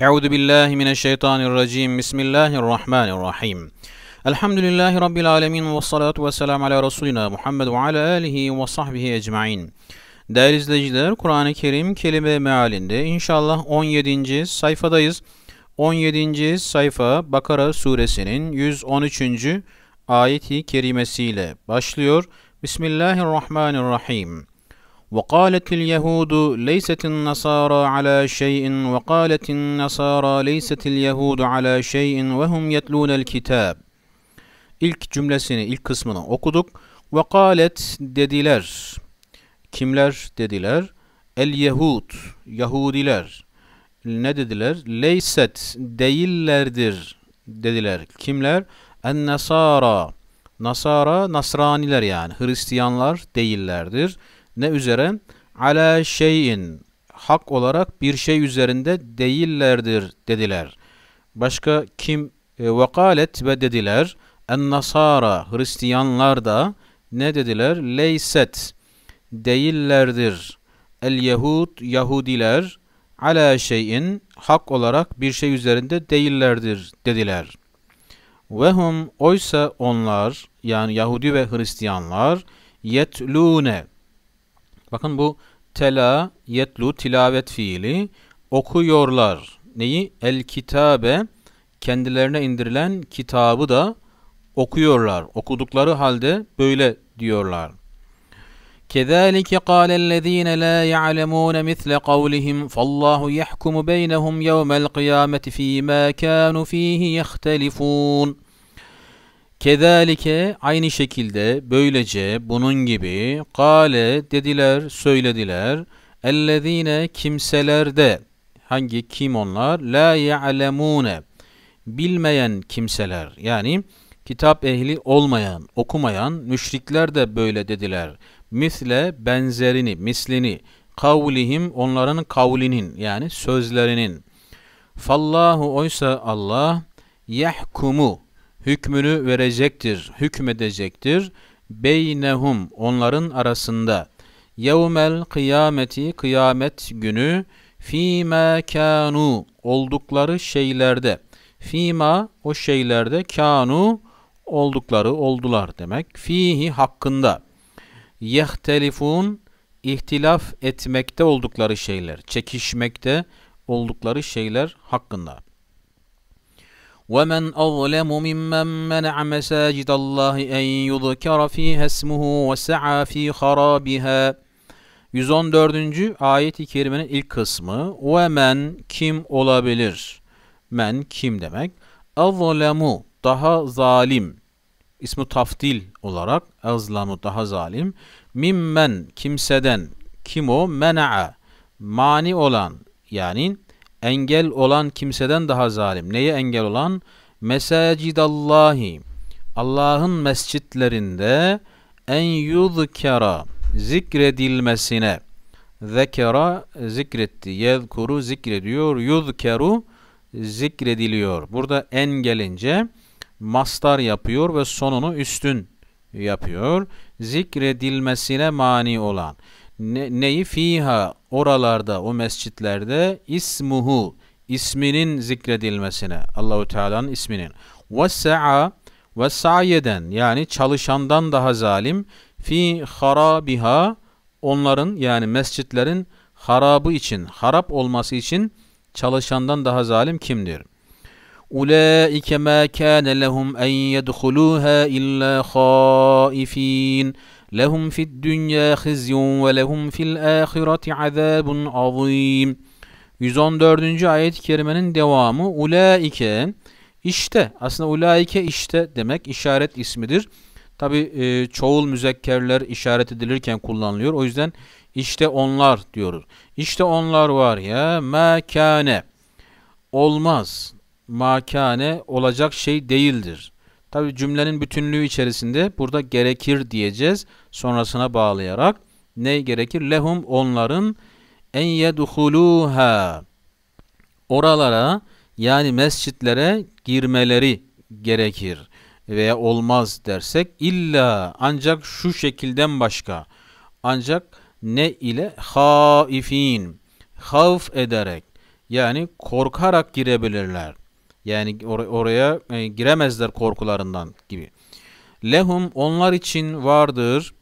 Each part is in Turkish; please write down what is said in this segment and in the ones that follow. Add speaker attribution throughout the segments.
Speaker 1: Euzu billahi mineşşeytanirracim. Bismillahirrahmanirrahim. Elhamdülillahi rabbil alamin ve salatu vesselam ala resulina Muhammed ve ala alihi ve sahbihi ecmaîn. Değerli izleyiciler, Kur'an-ı Kerim kelime mealinde inşallah 17. sayfadayız. 17. sayfa Bakara suresinin 113. ayeti kerimesiyle başlıyor. Bismillahirrahmanirrahim. وقالت اليهود ليست النصارى على شيء وقالت النصارى ليست اليهود على شيء وهم يتلون الكتاب İlk cümlesini, ilk kısmını okuduk. Vekalet dediler. Kimler dediler? El Yehud, Yahudiler. Ne dediler? Leyset, değillerdir dediler. Kimler? En Nasara. Nasara, Nasraniler yani. Hristiyanlar değillerdir ne üzere? Ala şeyin hak olarak bir şey üzerinde değillerdir dediler. Başka kim e, vakalet ve dediler en nasara Hristiyanlar da ne dediler? Leyset değillerdir. El Yahud Yahudiler ala şeyin hak olarak bir şey üzerinde değillerdir dediler. Vehum oysa onlar yani Yahudi ve Hristiyanlar yetlune Bakın bu tela, yetlu, tilavet fiili. Okuyorlar. Neyi? El kitabe. Kendilerine indirilen kitabı da okuyorlar. Okudukları halde böyle diyorlar. كذلك قال الذين yalemun يعلمون مثل قولهم فالله يحكم بينهم يوم القيامة فيما كانوا فيه يختلفون Kedalike aynı şekilde böylece bunun gibi kale dediler söylediler ellezine kimselerde hangi kim onlar la ya'lemune bilmeyen kimseler yani kitap ehli olmayan okumayan müşrikler de böyle dediler misle benzerini mislini kavlihim onların kavlinin yani sözlerinin fallahu oysa Allah yahkumu hükmünü verecektir, hükmedecektir. Beynehum onların arasında. Yevmel kıyameti kıyamet günü fîmâ kânû oldukları şeylerde. Fîmâ o şeylerde kânû oldukları oldular demek. Fihi hakkında. Yehtelifun ihtilaf etmekte oldukları şeyler, çekişmekte oldukları şeyler hakkında. ومن أظلم ممن منع مساجد الله أن يذكر فيها اسمه وسعى في خرابها 114. ayet-i kerimenin ilk kısmı ve men kim olabilir? Men kim demek? Azlamu daha zalim. İsmi taftil olarak azlamu daha zalim. Mimmen kimseden kim o? Mena'a mani olan yani engel olan kimseden daha zalim. Neye engel olan? Mesacidallahi. Allah'ın mescitlerinde en yuzkera zikredilmesine zekera zikretti. Yezkuru zikrediyor. Yuzkeru zikrediliyor. Burada en gelince mastar yapıyor ve sonunu üstün yapıyor. Zikredilmesine mani olan. Ne, neyi fiha oralarda o mescitlerde ismuhu isminin zikredilmesine Allahu Teala'nın isminin ve sa'a ve sayeden yani çalışandan daha zalim fi harabiha onların yani mescitlerin harabı için harap olması için çalışandan daha zalim kimdir? Ulaike ma kana lehum en yedhuluha illa khaifin. لهم في الدنيا خزي ولهم في الآخرة azabun azim. 114. ayet-i kerimenin devamı ulaike işte aslında ulaike işte demek işaret ismidir. Tabi e, çoğul müzekkerler işaret edilirken kullanılıyor. O yüzden işte onlar diyoruz. İşte onlar var ya mekane olmaz. Makane olacak şey değildir. Tabi cümlenin bütünlüğü içerisinde burada gerekir diyeceğiz. Sonrasına bağlayarak ne gerekir? Lehum onların en yeduhuluha oralara yani mescitlere girmeleri gerekir veya olmaz dersek illa ancak şu şekilden başka ancak ne ile haifin havf ederek yani korkarak girebilirler. Yani or oraya e, giremezler korkularından gibi. Lehum onlar için vardır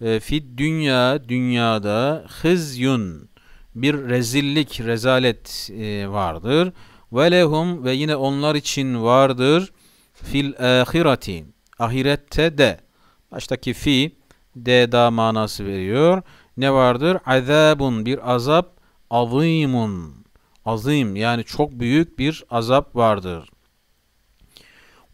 Speaker 1: e, fit dünya dünyada hızyun bir rezillik rezalet e, vardır. Ve lehum ve yine onlar için vardır fil ahireti ahirette de baştaki fi de da manası veriyor. Ne vardır? Azabun bir azap azimun azim yani çok büyük bir azap vardır.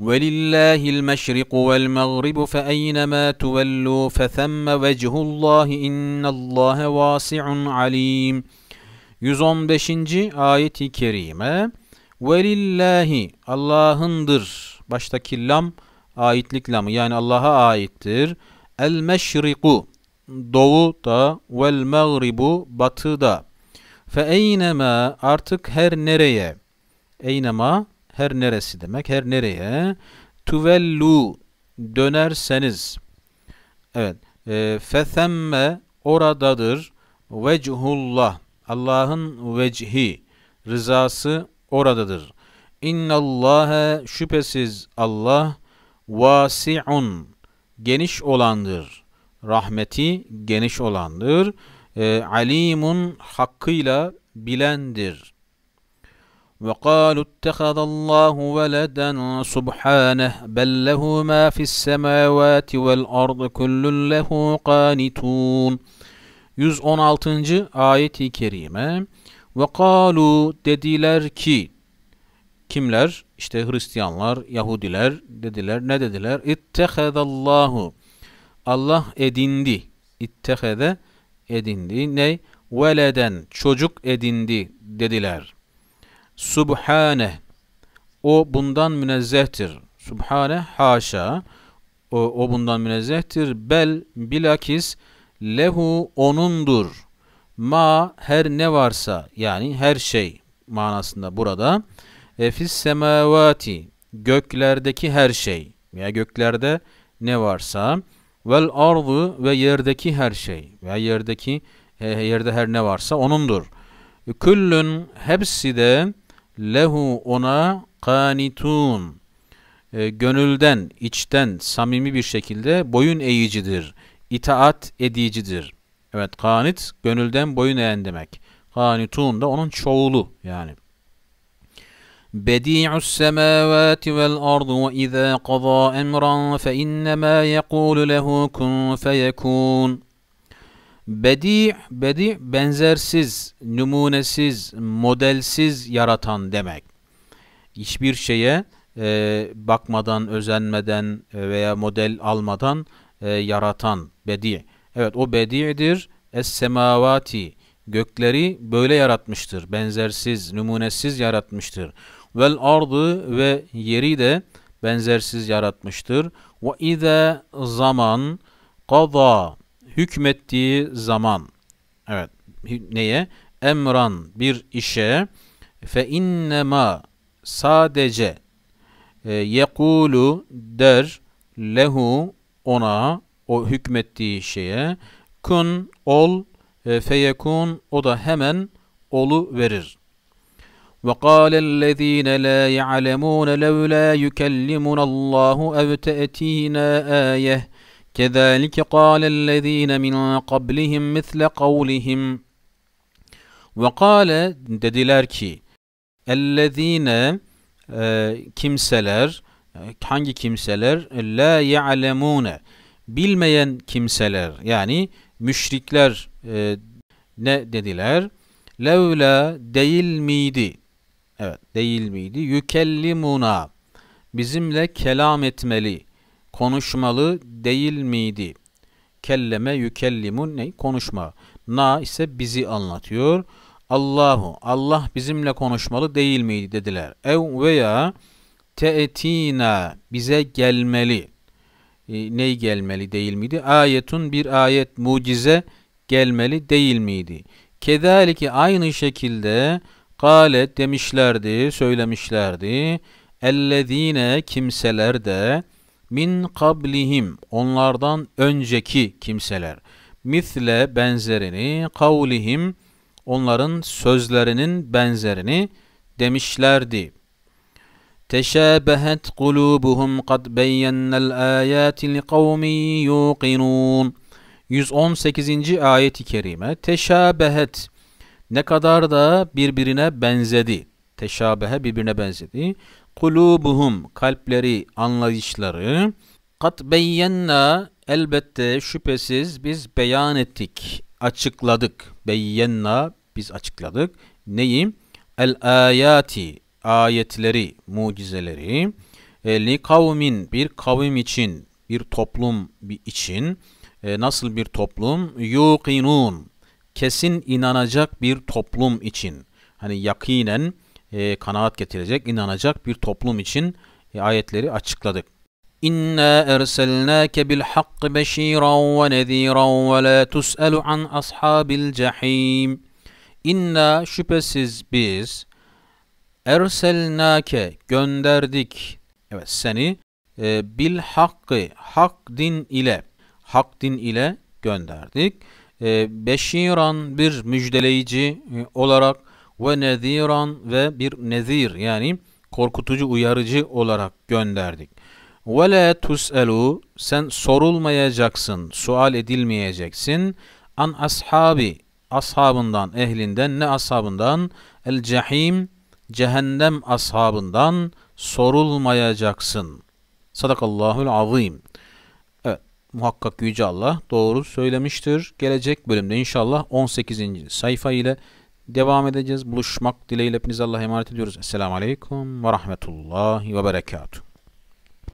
Speaker 1: وَلِلَّهِ الْمَشْرِقُ وَالْمَغْرِبُ فَاَيْنَمَا تُوَلُّوا فَثَمَّ وَجْهُ اللّٰهِ اِنَّ اللّٰهَ وَاسِعٌ عَلِيمٌ 115. ayet-i kerime Velillahi Allah'ındır. Baştaki lam aitlik lamı yani Allah'a aittir. El meşriku doğu da vel mağribu batı da Fe eynema artık her nereye. Eynema her neresi demek. Her nereye. Tuvellu dönerseniz. Evet. E, oradadır. Vechullah. Allah'ın vecihi. Rızası oradadır. İnnallâhe şüphesiz Allah vasi'un geniş olandır. Rahmeti geniş olandır e, alimun hakkıyla bilendir. وَقَالُوا اتَّخَذَ اللّٰهُ وَلَدًا سُبْحَانَهُ بَلْ لَهُ مَا فِي السَّمَاوَاتِ وَالْأَرْضِ كُلٌّ لَهُ قَانِتُونَ 116. ayet-i kerime ve kalu dediler ki kimler? İşte Hristiyanlar, Yahudiler dediler. Ne dediler? İttehadallahu. Allah edindi. İttehede edindi. Ne? Veleden çocuk edindi dediler. Subhane o bundan münezzehtir. Subhane haşa o, o bundan münezzehtir. Bel bilakis lehu onundur. Ma her ne varsa yani her şey manasında burada. Efis semavati göklerdeki her şey veya göklerde ne varsa vel ardı ve yerdeki her şey ve yerdeki e, yerde her ne varsa onundur. Küllün hepsi de lehu ona kanitun. E, gönülden, içten, samimi bir şekilde boyun eğicidir. itaat edicidir. Evet, kanit gönülden boyun eğen demek. Kanitun da onun çoğulu yani. بديع السماوات والأرض وإذا قضى أمرا فإنما يقول له كن فيكون Bedi, bedi benzersiz, numunesiz, modelsiz yaratan demek. Hiçbir şeye e, bakmadan, özenmeden e, veya model almadan e, yaratan bedi. Evet o bedi'dir. Es-semavati gökleri böyle yaratmıştır. Benzersiz, numunesiz yaratmıştır vel ardı ve yeri de benzersiz yaratmıştır. Ve ize zaman kaza hükmettiği zaman evet neye? Emran bir işe fe innema sadece e, yekulu der lehu ona o hükmettiği şeye kun ol e, feyekun o da hemen olu verir. وقال الذين لا يعلمون لولا يكلمنا الله أو تأتينا آية كذلك قال الذين من قبلهم مثل قولهم وقال dediler ki ellezine e, kimseler hangi kimseler la ya'lemune bilmeyen kimseler yani müşrikler e, ne dediler levla değil miydi Evet değil miydi? Yükellimuna bizimle kelam etmeli, konuşmalı değil miydi? Kelleme yükellimun ne? Konuşma. Na ise bizi anlatıyor. Allahu Allah bizimle konuşmalı değil miydi dediler. Ev veya te'etina bize gelmeli. E, ney gelmeli değil miydi? Ayetun bir ayet mucize gelmeli değil miydi? Kedaliki aynı şekilde Kâlet demişlerdi, söylemişlerdi. Ellezîne kimseler de min kablihim onlardan önceki kimseler. Misle benzerini kavlihim onların sözlerinin benzerini demişlerdi. Teşabehet kulubuhum kad beyyennel ayati liqavmin yuqinun. 118. ayet-i kerime teşabehet ne kadar da birbirine benzedi. Teşabehe birbirine benzedi. Kulubuhum kalpleri, anlayışları. Kat beyyenna elbette şüphesiz biz beyan ettik, açıkladık. Beyyenna biz açıkladık. Neyi? El ayati ayetleri, mucizeleri. E, li kavmin bir kavim için, bir toplum için. E, nasıl bir toplum? Yuqinun kesin inanacak bir toplum için hani yakinen e, kanaat getirecek, inanacak bir toplum için e, ayetleri açıkladık. İnna erselnake bil hakki beşiran ve neziran ve la tus'alu an ashabil cahim. İnna şüphesiz biz erselnake gönderdik. Evet seni e, bil hakkı hak din ile hak din ile gönderdik e, beşiran bir müjdeleyici e, olarak ve neziran ve bir nezir yani korkutucu uyarıcı olarak gönderdik. Ve la tuselu sen sorulmayacaksın, sual edilmeyeceksin. An ashabi ashabından, ehlinden ne ashabından? El cehim cehennem ashabından sorulmayacaksın. Sadakallahul azim muhakkak Yüce Allah doğru söylemiştir. Gelecek bölümde inşallah 18. sayfa ile devam edeceğiz. Buluşmak dileğiyle hepinize Allah'a emanet ediyoruz. Esselamu Aleyküm ve Rahmetullahi ve Berekatuhu.